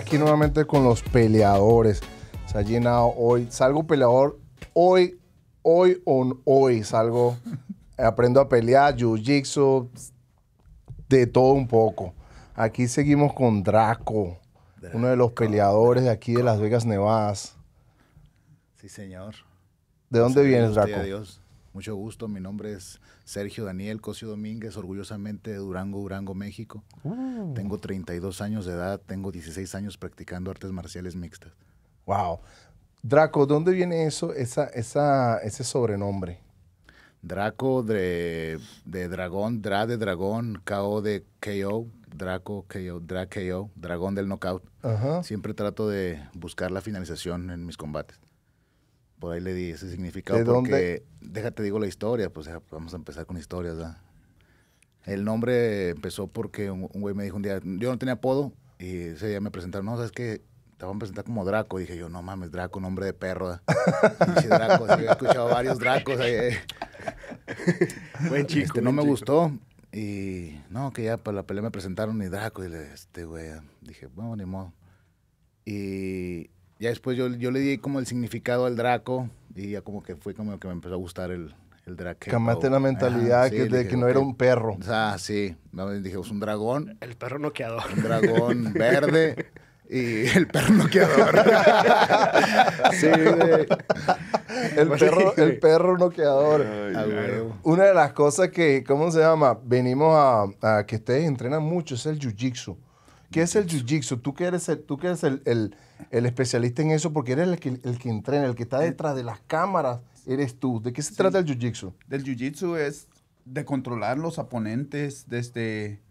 aquí nuevamente con los peleadores. Se ha llenado hoy. Salgo peleador hoy, hoy on hoy. Salgo, aprendo a pelear, jiu-jitsu, de todo un poco. Aquí seguimos con Draco, uno de los peleadores de aquí de Las Vegas, Nevadas. Sí, señor. ¿De dónde vienes, Draco? Dios. Mucho gusto, mi nombre es Sergio Daniel Cosio Domínguez, orgullosamente de Durango, Durango, México. Oh. Tengo 32 años de edad, tengo 16 años practicando artes marciales mixtas. Wow. Draco, ¿dónde viene eso, esa, esa, ese sobrenombre? Draco de, de dragón, Dra de dragón, KO de KO, Draco, KO, Dra KO, dragón del knockout. Siempre trato de buscar la finalización en mis combates por ahí le di ese significado porque, déjate digo la historia, pues, pues vamos a empezar con historias, El nombre empezó porque un, güey me dijo un día, yo no tenía apodo, y ese día me presentaron, no, ¿sabes que Te van a presentar como Draco. dije yo, no mames, Draco, nombre de perro. Dice Draco, escuchado varios Dracos. Eh". Buen este, no me gustó. Y no, que ya para pues, la pelea me presentaron y Draco. Y le, este güey, dije, bueno, ni modo. Y ya después yo, le di como el significado al Draco y ya como que fue como que me empezó a gustar el, el Draco. Cambiaste la mentalidad de que no era un perro. O sea, sí. dije, es un dragón. El perro noqueador. Un dragón verde y el perro noqueador. Pues sí, El perro, el perro noqueador. una de las cosas que, ¿cómo se llama? Venimos a, a que ustedes entrenan mucho, es el jiu-jitsu. ¿Qué es el jiu-jitsu? Tú que eres, el, tú el, especialista en eso, porque eres el que, entrena, el que está eh. detrás de las cámaras, eres tú. ¿De qué se trata el jiu-jitsu? Del jiu-jitsu es de controlar los oponentes, desde este,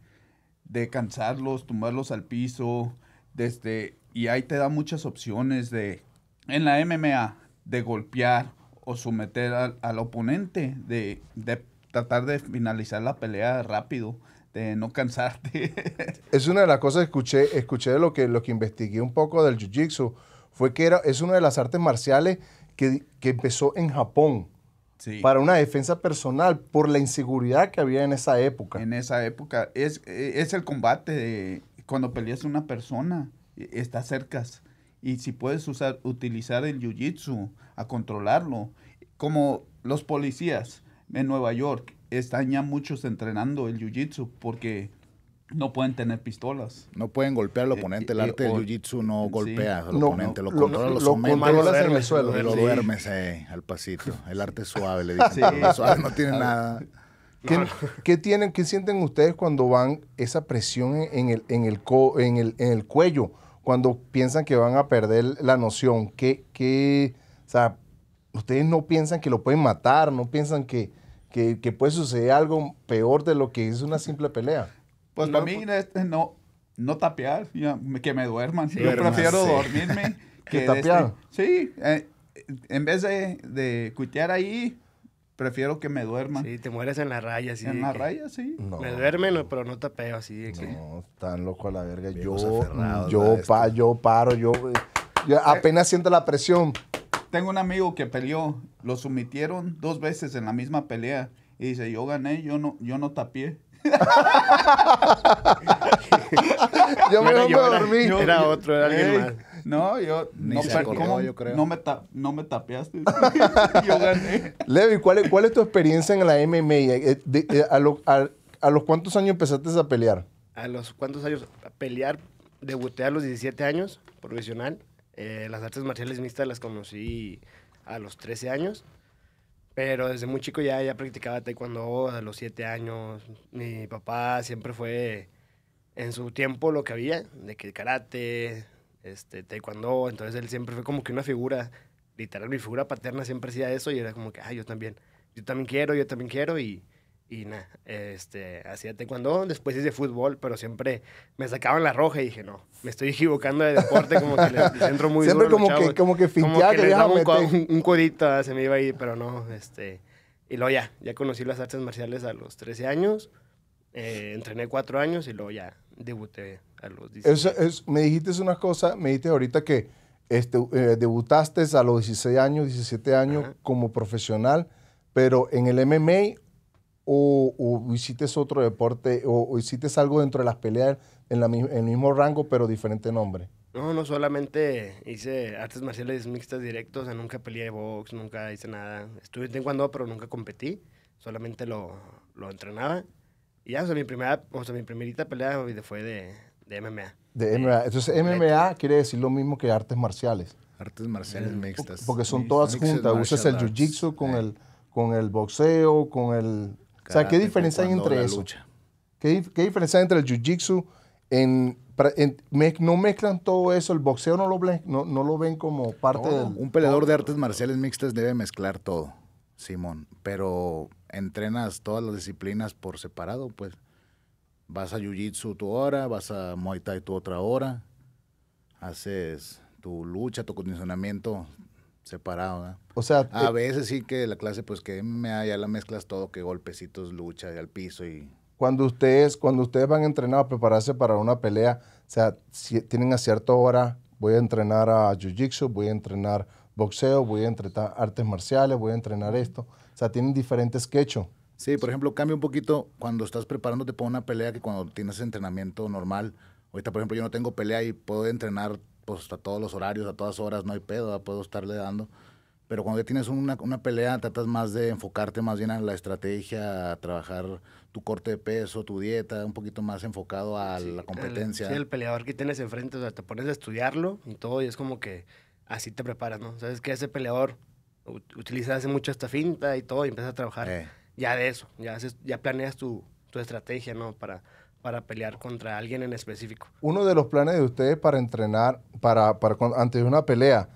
de cansarlos, tumbarlos al piso, desde este, y ahí te da muchas opciones de en la MMA de golpear o someter al, al oponente, de, de tratar de finalizar la pelea rápido, de este, no cansarte. es una de las cosas que escuché, escuché lo que, lo que investigué un poco del Jiu-Jitsu, fue que era, es una de las artes marciales que, empezó en Japón. Para una defensa personal, por la inseguridad que había en esa época. En esa época. Es, es el combate cuando peleas a una persona, e, estás cerca. Y si puedes usar, utilizar el jiu-jitsu a controlarlo, como los policías, en Nueva York están ya muchos entrenando el jiu-jitsu porque no pueden tener pistolas. No pueden golpear al eh, oponente. Eh, el arte del jiu-jitsu no golpea al oponente. lo, controla, lo, lo duermes, en el suelo. Lo eh, al pasito. El arte suave, le dicen. Sí. suave no tiene nada. ¿Qué, ¿Qué, tienen, ¿Qué sienten ustedes cuando van esa presión en el, en el, co, en el, en el cuello? Cuando piensan que van a perder la noción. ¿Qué, qué, o sea, ustedes no piensan que lo pueden matar, no piensan que que, puede suceder algo peor de lo que es una simple pelea. Pues para pues mí este, no, no tapear, que me duerman. Yo prefiero dormirme que, este tapear. sí, eh, en vez de, de cuitear ahí, prefiero que me duerman. Sí, te mueres en la raya, sí. En la raya, sí. Me duermen, pero no tapeo así. que... No, tan loco a la verga. Yo, yo, pa, yo paro, yo, yo eh, apenas siento la presión. Tengo un amigo que peleó, lo sometieron dos veces en la misma pelea y dice, yo gané, yo no, yo no tapié. yo me yo era, era otro, era alguien más. No, yo no, me, ta, no me tapeaste. yo gané. Levi, ¿cuál es, tu experiencia en la MMA? Eh, eh, eh, ¿A, los cuántos años empezaste a pelear? ¿A los cuántos años? A pelear, debuté a los 17 años, profesional. Eh, las artes marciales mixtas las conocí a los 13 años, pero desde muy chico ya, ya practicaba taekwondo a los 7 años. Mi papá siempre fue en su tiempo lo que había, de que karate, este, taekwondo, entonces él siempre fue como que una figura, literal, mi figura paterna siempre hacía eso y era como que, ah, yo también, yo también quiero, yo también quiero y y nada, este, hacía cuando después hice fútbol, pero siempre me sacaban la roja y dije, no, me estoy equivocando de deporte, como que le, entro muy siempre como, que, como que un, codito, ah, se me iba ahí, pero no, este, y luego ya, ya conocí las artes marciales a los 13 años, eh, entrené cuatro años y luego ya debuté a los 16. me dijiste una cosa, me dijiste ahorita que este, eh, debutaste a los 16 años, 17 años como profesional, pero en el MMA o, o hiciste otro deporte o, o, hiciste algo dentro de las peleas en, la, el mismo rango pero diferente nombre? No, no solamente hice artes marciales mixtas directos, sea, nunca peleé de box, nunca hice nada. Estuve en cuando, pero nunca competí, solamente lo, lo entrenaba. Y ya, o sea, mi primera, o mi primerita pelea fue de, de MMA. De MMA. Entonces, MMA quiere decir lo mismo que artes marciales. Artes marciales mm. mixtas. Porque son todas juntas. Usas el jiu-jitsu con, el, con el boxeo, con el o sea, ¿qué diferencia hay entre eso? ¿Qué, diferencia hay entre el jiu-jitsu? En, ¿No mezclan todo eso? ¿El boxeo no lo, no, no lo ven como parte de Un peleador de artes marciales mixtas debe mezclar todo, Simón. Pero entrenas todas las disciplinas por separado, pues. Vas a jiu-jitsu tu hora, vas a muay thai tu otra hora. Haces tu lucha, tu condicionamiento separado, ¿no? O sea, a eh, veces sí que la clase, pues que me, ya la mezclas todo, que golpecitos, lucha, al piso y... Cuando ustedes, cuando ustedes van a a prepararse para una pelea, o sea, si tienen a cierta hora, voy a entrenar a Jiu-Jitsu, voy a entrenar boxeo, voy a entrenar artes marciales, voy a entrenar esto. O sea, tienen diferentes que Sí, por ejemplo, cambia un poquito cuando estás preparándote para una pelea que cuando tienes entrenamiento normal. Ahorita, por ejemplo, yo no tengo pelea y puedo entrenar pues a todos los horarios, a todas horas, no hay pedo, puedo estarle dando. Pero cuando ya tienes una, una pelea, tratas más de enfocarte más bien a la estrategia, a trabajar tu corte de peso, tu dieta, un poquito más enfocado a la competencia. El, sí, el peleador que tienes enfrente, o sea, te pones a estudiarlo y todo, y es como que así te preparas, ¿no? Sabes que ese peleador utiliza hace mucho esta finta y todo, y empiezas a trabajar eh. ya de eso, ya, haces, ya planeas tu, tu estrategia, ¿no? Para para pelear contra alguien en específico. Uno de los planes de ustedes para entrenar, para, para antes de una pelea,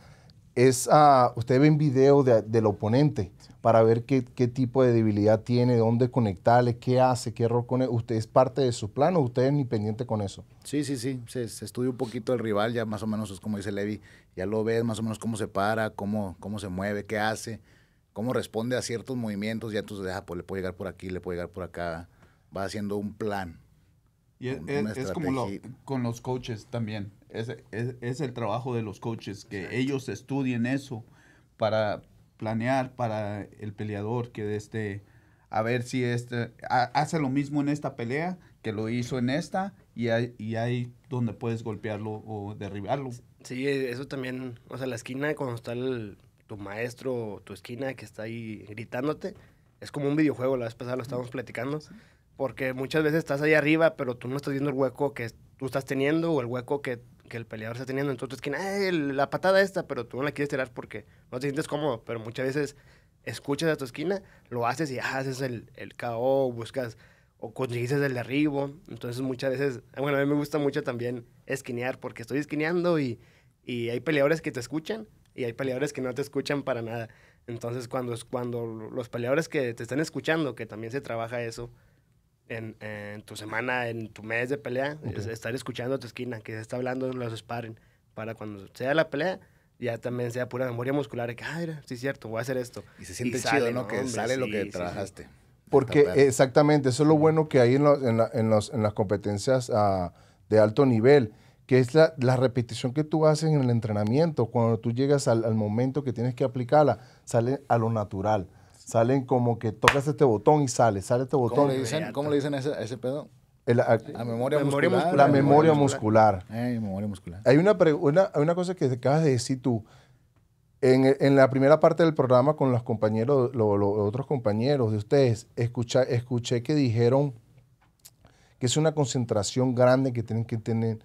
es ah, usted ve un video del oponente para ver qué, tipo de debilidad tiene, dónde conectarle, qué hace, qué error con él. ¿Usted es parte de su plan o usted es ni pendiente con eso? Sí, sí, sí. Se, estudia un poquito el rival, ya más o menos es como dice Levi, ya lo ves más o menos cómo se para, cómo, cómo se mueve, qué hace, cómo responde a ciertos movimientos. Ya entonces, ah, pues le puede llegar por aquí, le puede llegar por acá. Va haciendo un plan es, como con los coaches también. Es, el trabajo de los coaches, que ellos estudien eso para planear para el peleador que este a ver si este hace lo mismo en esta pelea que lo hizo en esta y, hay, y ahí donde puedes golpearlo o derribarlo. Sí, eso también, o sea, la esquina cuando está tu maestro, tu esquina que está ahí gritándote, es como un videojuego, la vez pasada lo estábamos platicando porque muchas veces estás ahí arriba, pero tú no estás viendo el hueco que tú estás teniendo o el hueco que, que el peleador está teniendo. Entonces, esquina. la patada esta, pero tú no la quieres tirar porque no te sientes cómodo, pero muchas veces escuchas a tu esquina, lo haces y ah, haces el, el KO, buscas o conseguiste el derribo. Entonces, muchas veces, bueno, a mí me gusta mucho también esquinear porque estoy esquineando y, y hay peleadores que te escuchan y hay peleadores que no te escuchan para nada. Entonces, cuando, cuando los peleadores que te están escuchando, que también se trabaja eso, en, en, tu semana, en tu mes de pelea, estar escuchando a tu esquina, que se está hablando en los sparring, para cuando sea la pelea, ya también sea pura memoria muscular, de que, ay, ah, sí es cierto, voy a hacer esto. Y se siente chido, ¿no? Que sale lo que trabajaste. Porque exactamente, eso es lo bueno que hay en, en, los, en las competencias ah, de alto nivel, que es la, la, repetición que tú haces en el entrenamiento, cuando tú llegas al, al momento que tienes que aplicarla, sale a lo natural. Salen como que tocas este botón y sale, sale este botón. ¿Cómo le dicen, ese, pedo? Ah, la memoria, muscular, La memoria eh, muscular. Hay una, una, hay una cosa que acabas de decir tú. En, la primera parte del programa con los compañeros, los, otros compañeros de ustedes, escucha, escuché que dijeron que es una concentración grande que tienen que tener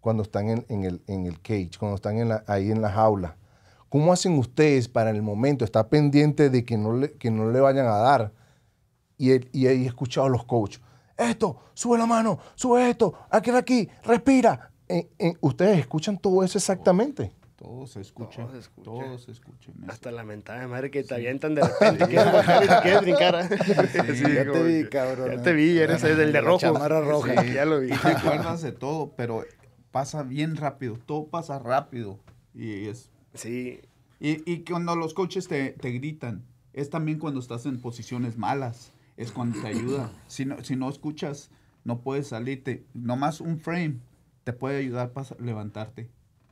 cuando están en, el, en el, cage, cuando están en la, ahí en la jaula. ¿Cómo hacen ustedes para el momento? Está pendiente de que no le, vayan a dar. Y, he, y he escuchado a los coaches. Esto, sube la mano, sube esto, aquí, aquí, respira. ¿Ustedes escuchan todo eso exactamente? Todo se escucha. Todo se escucha. Hasta la mentada de madre que te avientan de repente. Sí. bajar y te quieres brincar. ¿eh? ya te vi, cabrón. Ya ¿eh? te vi, eres el de rojo. Chamarra roja. ya lo vi. Te acuerdas de todo, pero pasa bien rápido. Todo pasa rápido. Y es Sí. Y, cuando los coaches te, gritan, es también cuando estás en posiciones malas, es cuando te ayuda. Si no, si no escuchas, no puedes salirte. Nomás un frame te puede ayudar para levantarte.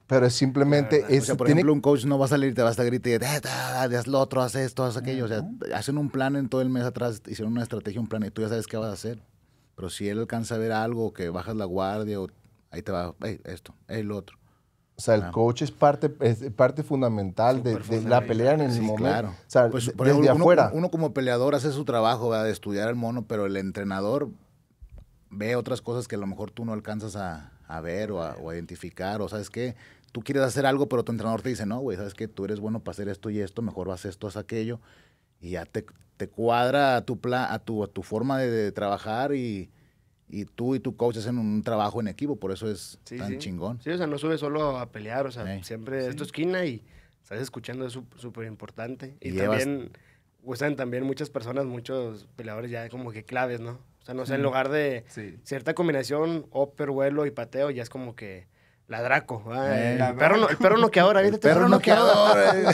Pero es simplemente... Es, por ejemplo, un coach no va a salir, te va a estar gritando, eh, haz lo otro, haz esto, haz aquello. hacen un plan en todo el mes atrás, hicieron una estrategia, un plan, y tú ya sabes qué vas a hacer. Pero si él alcanza a ver algo, que bajas la guardia, o ahí te va, esto, el otro. O sea, el coach es parte, es parte fundamental de, la pelea en el momento. Claro. O sea, pues, desde uno, como peleador hace su trabajo de estudiar al mono, pero el entrenador ve otras cosas que a lo mejor tú no alcanzas a, ver o a, identificar. O sabes que tú quieres hacer algo, pero tu entrenador te dice, no, güey, sabes que tú eres bueno para hacer esto y esto, mejor vas esto, haz aquello. Y ya te, cuadra a tu, tu, forma de trabajar y y tú y tu coach hacen un trabajo en equipo, por eso es tan chingón. Sí, o sea, no sube solo a pelear, o sea, siempre es tu esquina y estás escuchando, es súper importante. Y, también usan también muchas personas, muchos peleadores ya como que claves, ¿no? O sea, no sé, en lugar de cierta combinación, upper, vuelo y pateo, ya es como que la Draco. Ay, el, eh. perro, no, el perro noqueador, el perro noqueador. Eh.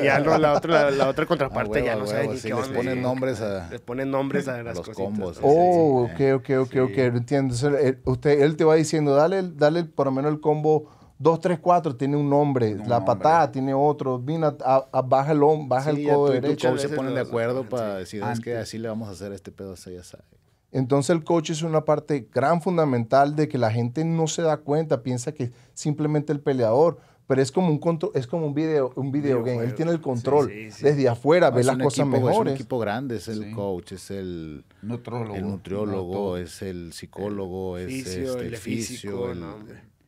y ya no, la, otra, la, la otra contraparte ah, ya no sabe ni qué Les ponen nombres a. Les ponen nombres a las los combos. Oh, sí, ok, ok, ok, ok. Entiendo. Eh, usted, él te va diciendo, dale, dale por lo menos el combo 2, 3, 4 tiene un nombre, la patada tiene otro, baja el hombro, baja el codo derecho. se ponen de acuerdo para decir, es que así le vamos a hacer a este pedo, así ya sabe. Entonces el coach es una parte gran fundamental de que la gente no se da cuenta, piensa que simplemente el peleador, pero es como un control, es como un video, un video game. Él tiene el control desde afuera, ve las cosas mejores. Es un equipo grande, es el coach, es el nutriólogo, es el psicólogo, es el, este, físico, el,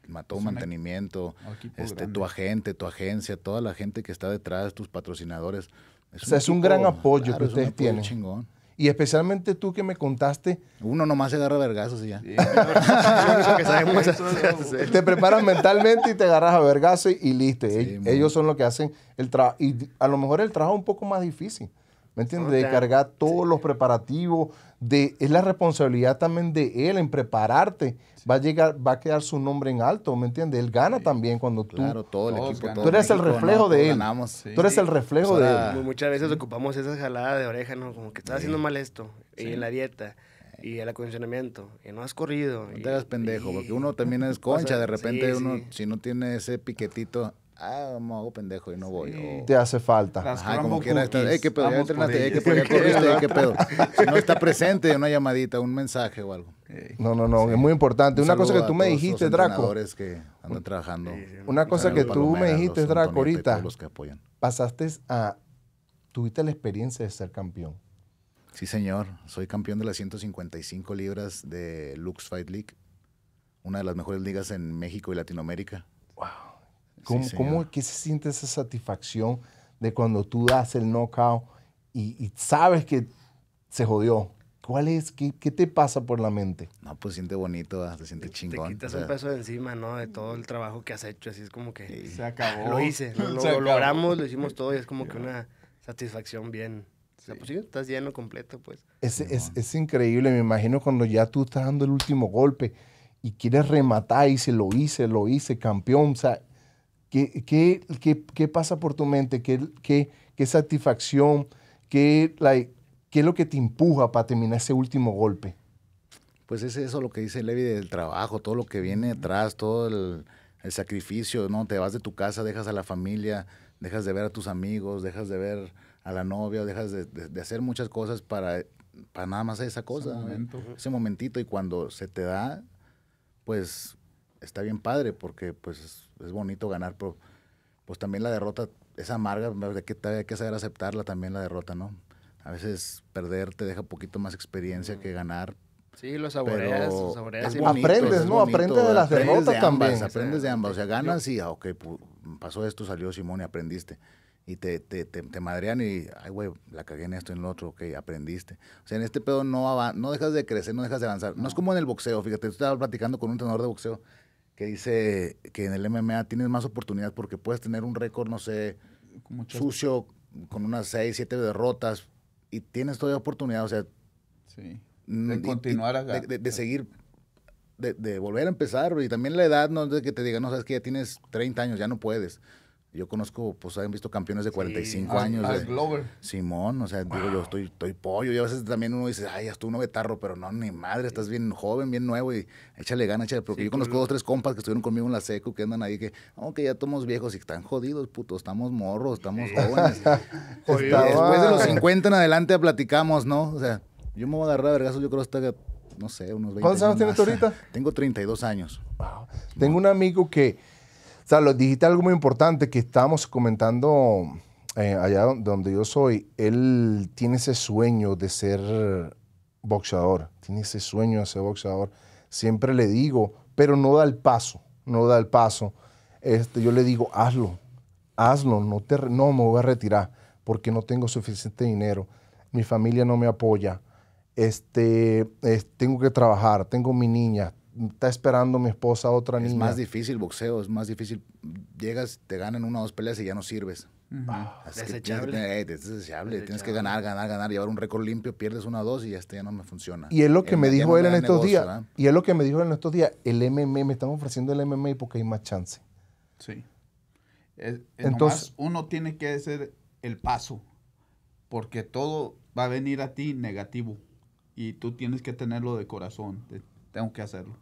mató mantenimiento, este, tu agente, tu agencia, toda la gente que está detrás, tus patrocinadores. Es o sea, un es un gran apoyo que ustedes tienen. Y especialmente tú que me contaste. Uno nomás se agarra vergazos y ya. te preparas mentalmente y te agarras a vergazos y, listo. ellos, son los que hacen el trabajo. Y a lo mejor el trabajo un poco más difícil. ¿Me entiendes? De cargar todos los preparativos, de, es la responsabilidad también de él en prepararte. Va a llegar, va a quedar su nombre en alto, ¿me entiendes? Él gana también cuando tú. Claro, todo el equipo. tú eres el reflejo de él. Tú eres el reflejo de él. Muchas veces ocupamos esa jalada de oreja, ¿no? Como que estás haciendo mal esto, y en la dieta y el acondicionamiento. Y no has corrido. No te hagas pendejo, porque uno también es concha. de repente uno, si no tiene ese piquetito, ah, me hago pendejo y no voy. te hace falta. Ajá, como quiera estar, pedo, ya entrenaste, qué pedo, ya corriste, qué pedo. Si no está presente, una llamadita, un mensaje o algo. No, no, no, es muy importante. una cosa que tú me dijiste, Draco. que andan trabajando. una cosa que tú me dijiste, Draco, ahorita. Los que apoyan. Pasaste a, tuviste la experiencia de ser campeón. Sí, señor. Soy campeón de las 155 libras de Lux Fight League, una de las mejores ligas en México y Latinoamérica. Wow. ¿Cómo, ¿cómo qué se siente esa satisfacción de cuando tú das el knockout y, y sabes que se jodió? ¿Cuál es? Qué, ¿Qué, te pasa por la mente? No, pues siente bonito, ah, se siente chingón. Te quitas un peso de encima, ¿no? De todo el trabajo que has hecho, así es como que... Se acabó. Lo hice, lo, logramos, lo hicimos todo y es como que una satisfacción bien... Sí. O sea, pues sí, estás lleno completo, pues. Es, es, es, increíble, me imagino cuando ya tú estás dando el último golpe y quieres rematar y se lo hice, lo hice, campeón, o sea, ¿Qué, qué, qué, qué pasa por tu mente? ¿Qué, satisfacción? Like, ¿Qué, es lo que te empuja para terminar ese último golpe? Pues es eso lo que dice Levi del trabajo, todo lo que viene atrás, todo el, sacrificio, ¿no? Te vas de tu casa, dejas a la familia, dejas de ver a tus amigos, dejas de ver a la novia, dejas de, hacer muchas cosas para, para nada más esa cosa, ese momentito y cuando se te da, pues está bien padre porque pues es, bonito ganar, pero pues también la derrota es amarga, hay que, hay que saber aceptarla también la derrota, ¿no? A veces perder te deja poquito más experiencia que ganar. Sí, lo saboreas, lo saboreas. aprendes, ¿no? aprendes de las derrotas también. aprendes de ambas, o sea, ganas y, ah, ok, pasó esto, salió Simón y aprendiste. Y te, te, te, madrean y, ay, güey, la cagué en esto, en lo otro, ok, aprendiste. O sea, en este pedo no, no dejas de crecer, no dejas de avanzar. No. no es como en el boxeo, fíjate, tú estabas platicando con un tenor de boxeo que dice que en el MMA tienes más oportunidades porque puedes tener un récord, no sé, sucio, con unas 6, 7 derrotas, y tienes todavía oportunidad, o sea, de De, seguir, de, volver a empezar, y también la edad, no es de que te digan, no, sabes que ya tienes 30 años, ya no puedes. Yo conozco, pues han visto campeones de 45 ah, años. Glover. Simón, o sea, digo, yo estoy, estoy pollo. Y a veces también uno dice, ay, hasta uno betarro, pero no, ni madre, estás bien joven, bien nuevo y échale ganas, échale. Porque yo conozco a dos, tres compas que estuvieron conmigo en la secu que andan ahí que, aunque oh, ya somos viejos y están jodidos, puto, estamos morros, estamos jóvenes. Este, después de los 50 en adelante platicamos, ¿no? O sea, yo me voy a agarrar a vergasos, yo creo hasta que, no sé, unos 20 ¿Cuántos años tienes ahorita? Tengo 32 años. Wow. Tengo un amigo que o sea, lo, dijiste algo muy importante que estábamos comentando eh, allá donde yo soy. Él tiene ese sueño de ser boxeador, tiene ese sueño de ser boxeador. Siempre le digo, pero no da el paso, no da el paso. Este, yo le digo, hazlo, hazlo, no, te, no me voy a retirar porque no tengo suficiente dinero, mi familia no me apoya, este, tengo que trabajar, tengo mi niña, está esperando mi esposa otra niña. Es más difícil boxeo, es más difícil. Llegas, te ganan una o dos peleas y ya no sirves. Ah. es desechable. tienes, Tienes que ganar, ganar, ganar, llevar un récord limpio, pierdes una o dos y ya, ya no me funciona. Y es lo que me dijo él en estos días. Y es lo que me dijo él en estos días. El MMA, me están ofreciendo el MMA porque hay más chance. Sí. Entonces, uno tiene que hacer el paso porque todo va a venir a ti negativo y tú tienes que tenerlo de corazón. Tengo que hacerlo.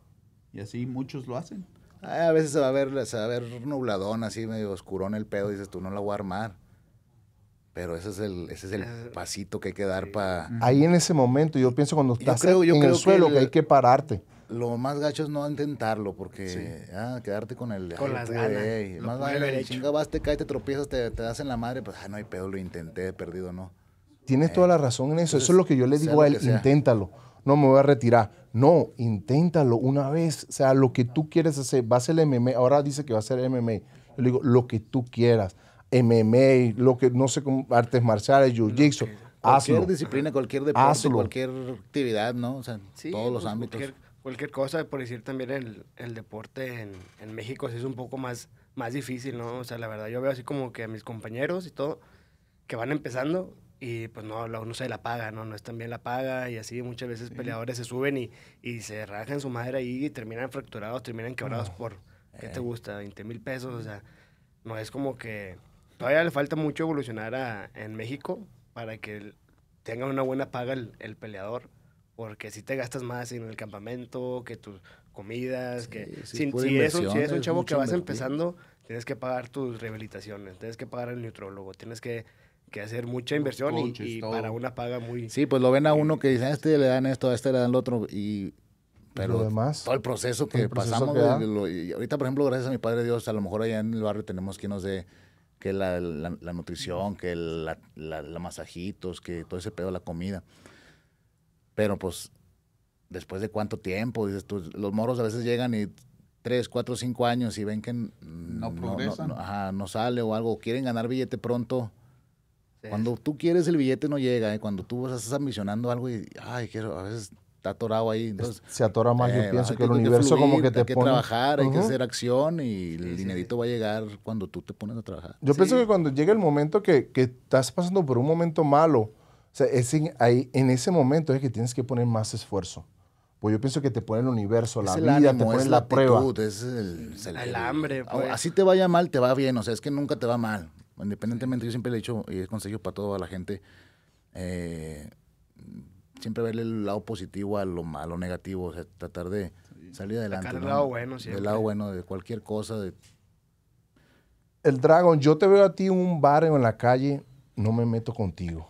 Y así muchos lo hacen. Ah, a veces se va a ver, va a nubladón, así medio oscurón el pedo, y dices tú no la voy a armar. Pero ese es el, ese es el ah, pasito que hay que dar para. Ahí en ese momento, yo pienso cuando estás en el suelo que, hay que pararte. Lo más gacho es no intentarlo, porque ah, quedarte con el. Con las ganas. más vale, chinga, vas, te caes, te tropiezas, te, das en la madre, pues ah, no hay pedo, lo intenté, perdido, no. Tienes toda eh, la razón en eso. eso es lo que yo le digo a él, inténtalo no me voy a retirar. No, inténtalo una vez. O sea, lo que tú quieres hacer, va a ser el MMA. Ahora dice que va a ser MMA. Yo le digo, lo que tú quieras. MMA, lo que, no sé, artes marciales, jiu-jitsu. Cualquier disciplina, cualquier deporte, cualquier actividad, ¿no? O sea, todos los pues, ámbitos. Cualquier, cosa, por decir también el, el deporte en, en México es un poco más, más difícil, ¿no? O sea, la verdad, yo veo así como que a mis compañeros y todo, que van empezando, y pues no, la no se la paga, no, no es bien la paga y así muchas veces peleadores se suben y, y se rajan su madre ahí y terminan fracturados, terminan quebrados por, ¿qué te eh. gusta? 20 mil pesos, o sea, no es como que todavía le falta mucho evolucionar en México para que tenga una buena paga el, peleador, porque si te gastas más en el campamento, que tus comidas, que si, es un, chavo que vas empezando, tienes que pagar tus rehabilitaciones, tienes que pagar el neutrólogo, tienes que que hacer mucha inversión y, para una paga muy... Sí, pues lo ven a uno que dice, a ah, este le dan esto, a este le dan lo otro y... Pero todo el proceso que pasamos, ahorita, por ejemplo, gracias a mi Padre Dios, a lo mejor allá en el barrio tenemos que, no sé, que la, nutrición, que la, masajitos, que todo ese pedo, la comida. Pero pues, después de cuánto tiempo, dices los moros a veces llegan y tres, cuatro, cinco años y ven que no, ajá, no sale o algo, quieren ganar billete pronto cuando tú quieres el billete no llega, ¿eh? cuando tú estás ambicionando algo y, ay, quiero, a veces está atorado ahí. Entonces, se atora más, yo eh, pienso, que, el universo como que te Hay que trabajar, hay que hacer acción y el dinerito va a llegar cuando tú te pones a trabajar. Yo pienso que cuando llega el momento que, que estás pasando por un momento malo, o sea, es en, ahí, en ese momento es que tienes que poner más esfuerzo. Pues yo pienso que te pone el universo, la vida, te pone la, prueba. Es el, hambre. Pues. Así te vaya mal, te va bien. O sea, es que nunca te va mal. Independientemente, yo siempre le he dicho, y es consejo para toda la gente, eh, siempre verle el lado positivo a lo malo, negativo, tratar de salir adelante. el lado bueno, lado bueno de cualquier cosa. De... El dragón yo te veo a ti en un bar en la calle, no me meto contigo.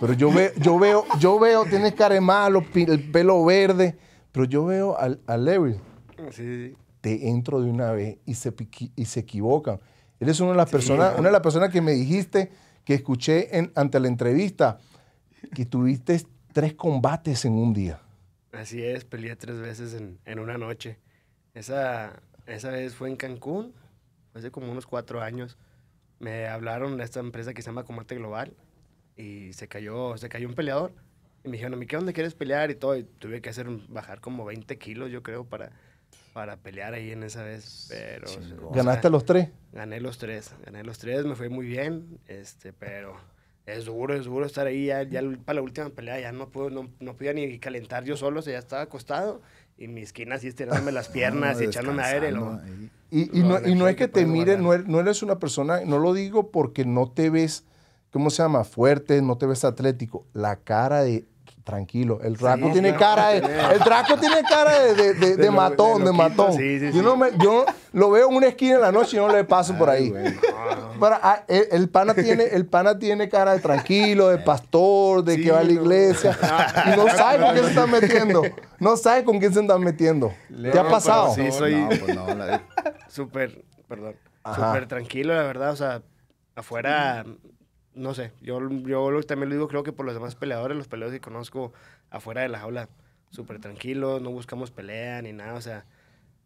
Pero yo, veo, yo veo, yo veo, tienes cara de malo, el pelo verde, pero yo veo al, al Larry. Te entro de una vez y se, y se equivocan. Eres una de las personas, una las personas que me dijiste que escuché ante la entrevista que tuviste tres combates en un día. Así es, peleé tres veces en, una noche. Esa, esa vez fue en Cancún, hace como unos cuatro años. Me hablaron de esta empresa que se llama Combate Global y se cayó, se cayó un peleador. Y me dijeron, ¿a qué dónde quieres pelear? Y todo. tuve que hacer bajar como 20 kilos, yo creo, para, para pelear ahí en esa vez. Pero, ¿Ganaste los tres? Gané los tres, gané los tres, me fue muy bien, este, pero es duro, es duro estar ahí, ya, para la última pelea ya no, puedo, no, no podía ni calentar yo solo, o sea, ya estaba acostado y mi esquina así estirándome las ah, piernas y echándome aire. y, no, es que, te mire, no eres una persona, no lo digo porque no te ves, ¿cómo se llama? Fuerte, no te ves atlético. La cara de tranquilo. El Draco tiene cara de, el Draco tiene cara de, matón, de, matón. yo, no me, yo lo veo en una esquina en la noche y no le paso por ahí. Ah, el, pana tiene, el pana tiene cara de tranquilo, de pastor, de que va a la iglesia. Y no sabe con quién se están metiendo. No sabe con quién se están metiendo. ¿Te ha pasado? Sí, soy pues súper, perdón, súper tranquilo, la verdad. O sea, afuera no sé, yo, yo también lo digo, creo que por los demás peleadores, los peleadores que conozco afuera de la jaula, súper tranquilos, no buscamos pelea ni nada, o sea,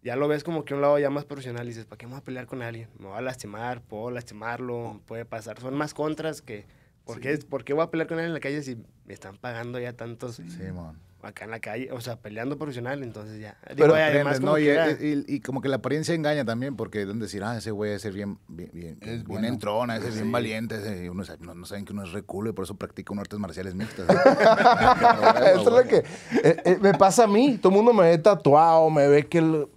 ya lo ves como que un lado ya más profesional y dices, ¿para qué vamos a pelear con alguien? Me va a lastimar, puedo lastimarlo, mm. puede pasar. Son más contras que, ¿por, qué, voy a pelear con él en la calle si me están pagando ya tantos? Sí, man acá en la calle, o sea, peleando profesional, entonces ya. pero además, no, y, como que la apariencia engaña también, porque deben decir, ah, ese güey es ser bien, bien, bien, bien entrona, es bien valiente, no, saben que uno es reculo y por eso practica unas artes marciales mixtas. eso es lo que eh, eh, me pasa a mí, todo el mundo me ve tatuado, me ve que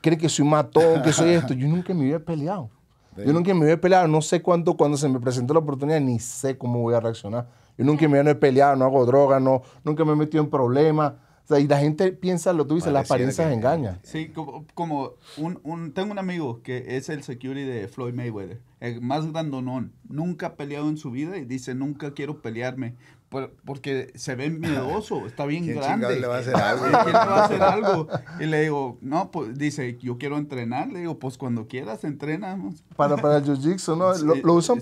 cree que soy matón, que soy esto, yo nunca me había peleado. Yo nunca me había peleado, no sé cuánto, cuando se me presentó la oportunidad, ni sé cómo voy a reaccionar yo nunca me he peleado, no hago droga, no, nunca me he metido en problemas. y la gente piensa lo tú dices, las apariencias engañan. Sí, como, como un, tengo un amigo que es el security de Floyd Mayweather, el más grandonón. Nunca ha peleado en su vida y dice, nunca quiero pelearme porque se ve miedoso, está bien ¿Quién grande. le va a hacer algo? ¿Quién le va a hacer algo? Y le digo, no, pues dice, yo quiero entrenar. Le digo, pues cuando quieras, entrenamos. Para, para el jiu-jitsu, ¿no? lo, lo, usan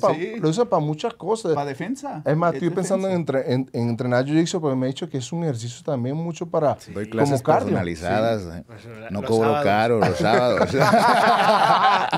para muchas cosas. Para defensa. Es más, estoy pensando en, entrenar jiu-jitsu, porque me ha dicho que es un ejercicio también mucho para. Sí. Doy clases como personalizadas. ¿eh? Pues, no cobro caro los sábados.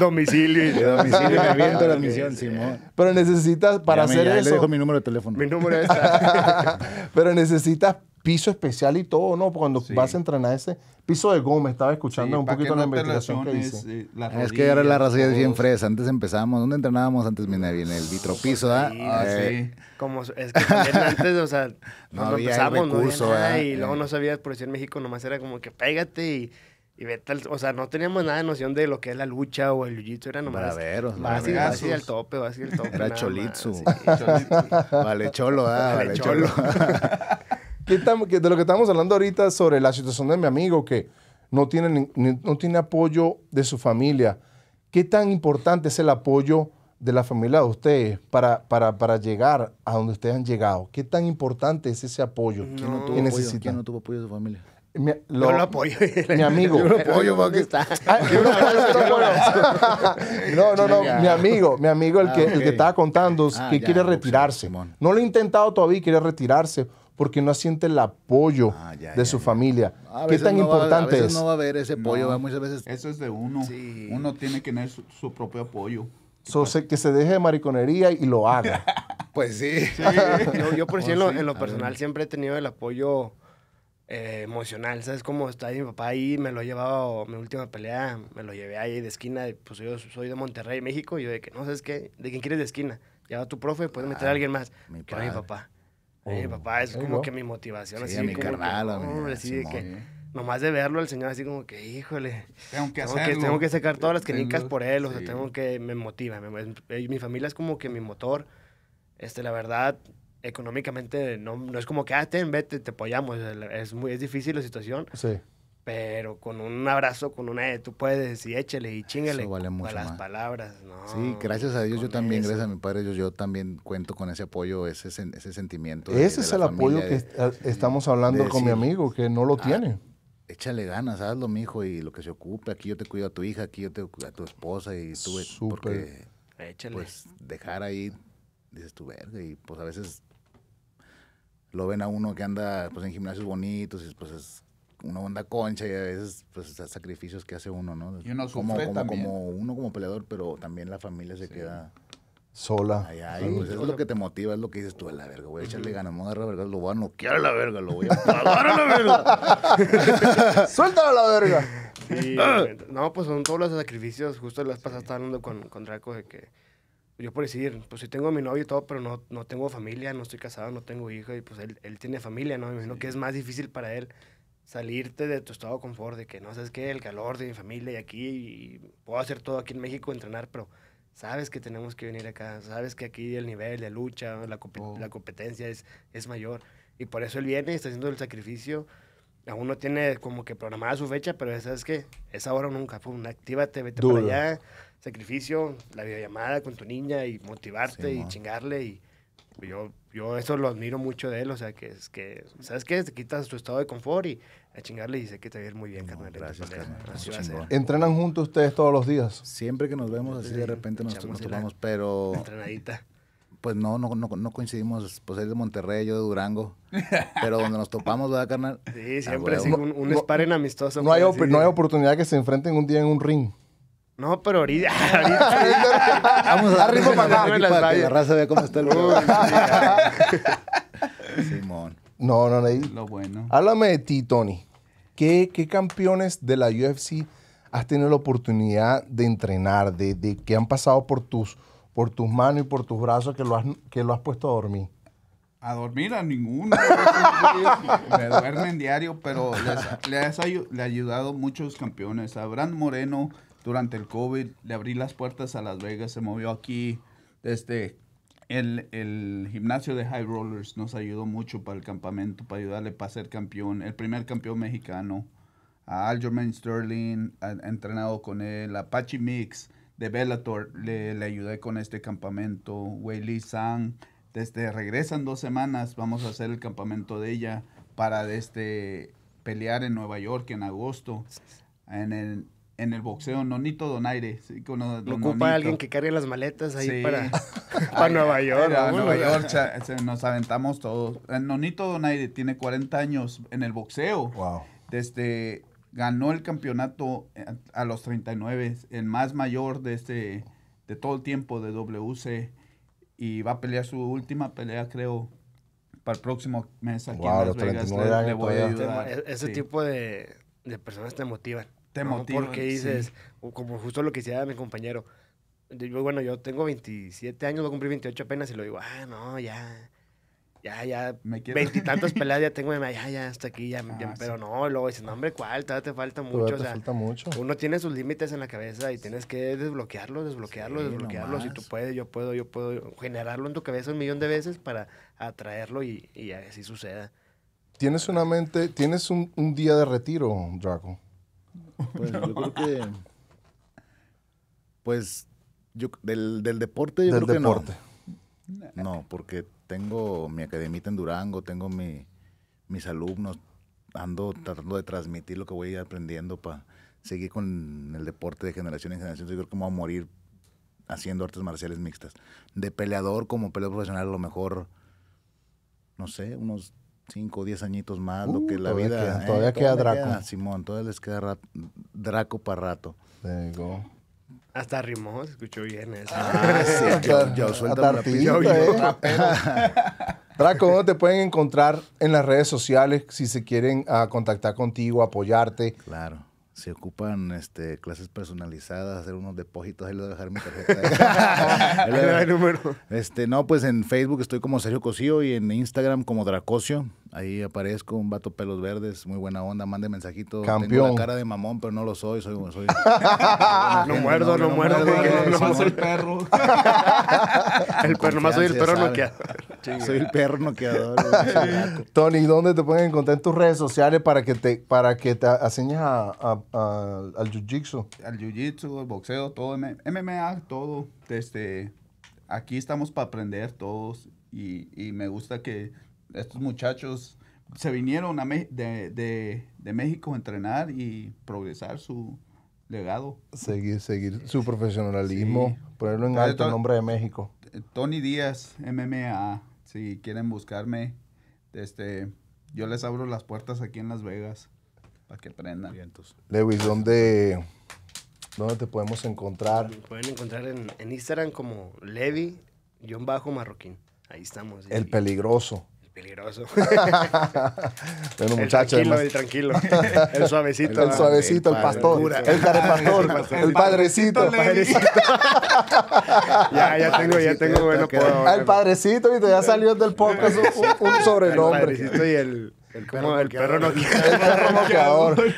domicilio. domicilio me aviento la misión, Simón. Pero necesitas para hacer eso. Le dejo mi número de teléfono. Mi número es. Pero necesitas piso especial y todo, ¿no? Cuando vas a entrenar ese piso de goma, estaba escuchando un poquito la investigación que dice eh, es que ahora la raza es bien fresa. Antes empezábamos, ¿dónde entrenábamos antes? mira el, el vitropiso, ¿ah? Sí, ah, Como, es que antes, o sea, no, no ¿ah? y luego eh. no sabías, por decir en México, nomás era como que pégate y y vete o sea, no teníamos nada de noción de lo que es la lucha o el jiu-jitsu, era nomás. va así, al tope, va así al tope. Era cholitsu. vale cholo, ah, de lo que estamos hablando ahorita sobre la situación de mi amigo que no tiene, no tiene apoyo de su familia. ¿Qué tan importante es el apoyo de la familia de ustedes para, para, llegar a donde ustedes han llegado? ¿Qué tan importante es ese apoyo? que no apoyo? ¿Quién no tuvo apoyo de su familia? lo, yo lo apoyo. Mi amigo. Yo lo apoyo, porque no, no, no. Mi amigo, mi amigo, el, ah, que, el que estaba contando, ah, que quiere retirarse. No lo ha intentado todavía quiere retirarse porque no siente el apoyo ah, de su familia. ¿Qué tan importante No va a haber ese apoyo, Eso es de uno. Uno tiene que tener su, propio apoyo. Pues que se deje de mariconería y lo haga. pues sí. Yo, por ejemplo pues en, lo, en lo personal siempre he tenido el apoyo eh, emocional, ¿sabes? cómo está ahí mi papá ahí, me lo llevaba, mi última pelea, me lo llevé ahí de esquina, pues yo soy de Monterrey, México, y yo de que, no, ¿sabes qué? ¿De quién quieres de esquina? Lleva a tu profe, puedes meter a ah, alguien más, mi mi papá. Oh, mi papá es como que mi motivación, sí, así, a mi como carnal, que, de ¿eh? nomás de verlo al señor así como que, híjole, tengo que, tengo tengo que sacar todas las clínicas por él, o sea, tengo que, me motiva, eh, mi familia es como que mi motor, este, la verdad, económicamente no, no, es como que, ah, ten, vete, te apoyamos. Es, muy, es difícil la situación. Sí. Pero con un abrazo, con una de tú puedes y échale y chingale. las palabras, ¿no? Sí, gracias a Dios yo también, gracias a mi padre, yo, yo también cuento con ese apoyo, ese, ese sentimiento. ese es el apoyo que estamos hablando con mi amigo, que no lo ah, tiene. Échale ganas, hazlo, mijo, y lo que se ocupe. Aquí yo te cuido a tu hija, aquí yo te cuido a tu esposa y tú. Súper. échale. Pues dejar ahí dices tu verga, y pues a veces lo ven a uno que anda pues, en gimnasios bonitos y pues es una onda concha y a veces pues sacrificios que hace uno, ¿no? Y uno como, como, como uno como peleador, pero también la familia se queda sola. eso pues, es lo que te motiva, es lo que dices tú, a la verga, voy a echarle ganas, me agarrar verga, lo voy a noquear a la verga, lo voy a pagar a la verga. Suéltalo a la verga. no, pues son todos los sacrificios, justo las pasas hablando con Draco de que yo por decir, pues si tengo a mi novio y todo, pero no, no tengo familia, no estoy casado, no tengo hijo, y pues él, él tiene familia, ¿no? Me imagino que es más difícil para él salirte de tu estado de confort, de que no sabes qué, el calor de mi familia y aquí, y puedo hacer todo aquí en México, entrenar, pero sabes que tenemos que venir acá, sabes que aquí el nivel de lucha, la, oh. competencia es, es mayor, y por eso él viene y está haciendo el sacrificio. Aún no tiene como que programada su fecha, pero sabes que es ahora o nunca, pum, actívate, vete Duro. para allá sacrificio, la videollamada con tu niña y motivarte y chingarle y yo, yo eso lo admiro mucho de él, o sea, que es que, ¿sabes qué? Te quitas tu estado de confort y a chingarle y sé que te va muy bien, carnal. Gracias, carnal. ¿Entrenan juntos ustedes todos los días? Siempre que nos vemos así de repente nos, topamos, pero... Entrenadita. Pues no, no, coincidimos, pues él de Monterrey, yo de Durango, pero donde nos topamos, ¿verdad, carnal? Sí, siempre un, un sparring amistoso. No hay, no hay pues, oportunidad que se enfrenten un día en un ring. No, pero ahorita. Vamos a cómo está el Simón. No, no, leí. Lo bueno. Háblame de ti, Tony. ¿Qué, campeones de la UFC has tenido la oportunidad de entrenar, de, han pasado por tus, por tus manos y por tus brazos que lo has, que lo has puesto a dormir? A dormir a ninguno. Me duermen diario, pero le has ha ayudado muchos campeones. A Brand Moreno, durante el COVID, le abrí las puertas a Las Vegas, se movió aquí, desde el, gimnasio de High Rollers nos ayudó mucho para el campamento, para ayudarle para ser campeón, el primer campeón mexicano, a Algerman Sterling, entrenado con él, Apache Mix de Bellator, le, le ayudé con este campamento, Weili Sang, desde regresan dos semanas, vamos a hacer el campamento de ella para desde este, pelear en Nueva York en agosto. En el, en el boxeo, Nonito Donaire. Lo ocupa alguien que cargue las maletas ahí para, Nueva York. Nueva York nos aventamos todos. Eh, Nonito Donaire tiene 40 años en el boxeo. Wow. Desde, ganó el campeonato eh, a, los 39, el más mayor de, este, de todo el tiempo de WC. Y va a pelear su última pelea, creo, para el próximo mes aquí en Las Vegas. Ese tipo de, de personas te motivan. Te ¿no? Porque dices, como justo lo que decía mi compañero, yo, bueno, yo tengo 27 años, voy a cumplir 28 apenas y lo digo, ah, no, ya, ya, ya, veintitantos peleas ya tengo, ya, ya, hasta aquí, ya, ah, pero no, luego dices, no, hombre, ¿cuál? te falta mucho, te o sea, falta mucho. uno tiene sus límites en la cabeza y tienes que desbloquearlo, desbloquearlo, desbloquearlo, si tú puedes, yo puedo, yo puedo, generarlo en tu cabeza un millón de veces para atraerlo y, y así suceda. Tienes una mente, tienes un, un día de retiro, Draco. Pues yo creo que. Pues yo, del, del deporte, yo del creo que no. No, porque tengo mi academia en Durango, tengo mi, mis alumnos, ando tratando de transmitir lo que voy aprendiendo para seguir con el deporte de generación en generación. Yo creo que me voy a morir haciendo artes marciales mixtas. De peleador como peleador profesional, a lo mejor, no sé, unos 5 o 10 añitos más, lo que uh, la vida. Eh, todavía queda Draco. Simón, todavía les queda Draco para rato. Hasta rimón, se escuchó bien eso. yo, Draco, ¿dónde te pueden encontrar en las redes sociales si se quieren a ah, contactar contigo, apoyarte? Claro. Se ocupan este, clases personalizadas, hacer unos depósitos, ahí les voy a dejar mi tarjeta. Este, no, pues en Facebook estoy como Sergio Cosío y en Instagram como Dracocio. Ahí aparezco, un vato pelos verdes, muy buena onda, mande mensajito. Campeón. Tengo la cara de mamón, pero no lo soy, soy... soy ah, no, muerdo, no, muerdo, no, muerdo. No, soy perro. el perro, nomás soy el perro noqueador. Soy el perro noqueador. Tony, ¿dónde te pueden encontrar en tus redes sociales para que te, para que te a, al jiu-jitsu? Al jiu-jitsu, al boxeo, todo, MMA, todo. Este, aquí estamos para aprender todos y me gusta que estos muchachos se vinieron de, México a entrenar y progresar su legado. Seguir, su profesionalismo, ponerlo en alto el nombre de México. Tony Díaz, MMA, si quieren buscarme, este, yo les abro las puertas aquí en Las Vegas para que aprendan. Lewis, ¿dónde, ¿dónde te podemos encontrar? pueden encontrar en, en Instagram como Levi-Marroquín. Ahí estamos. El peligroso peligroso. bueno, muchacho, El tranquilo, el tranquilo. El suavecito. El suavecito, el, pastor. El carepastor. El, el padrecito. padrecito. ya, ya tengo, ya tengo bueno puedo, El padrecito, y ya salió del podcast un, un sobrenombre. El padrecito y el, el, perro, el perro no El perro noqueador.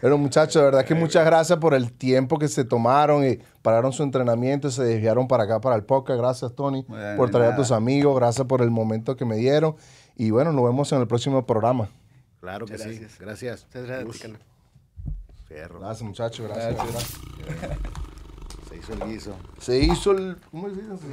Pero muchachos, de verdad que muchas gracias por el tiempo que se tomaron y pararon su entrenamiento y se desviaron para acá, para el podcast. Gracias, Tony, por traer a tus amigos. Gracias por el momento que me dieron. Y bueno, nos vemos en el próximo programa. Claro que sí. Gracias. Gracias. muchachos. Gracias. Se hizo el guiso. Se hizo el... ¿Cómo se dice?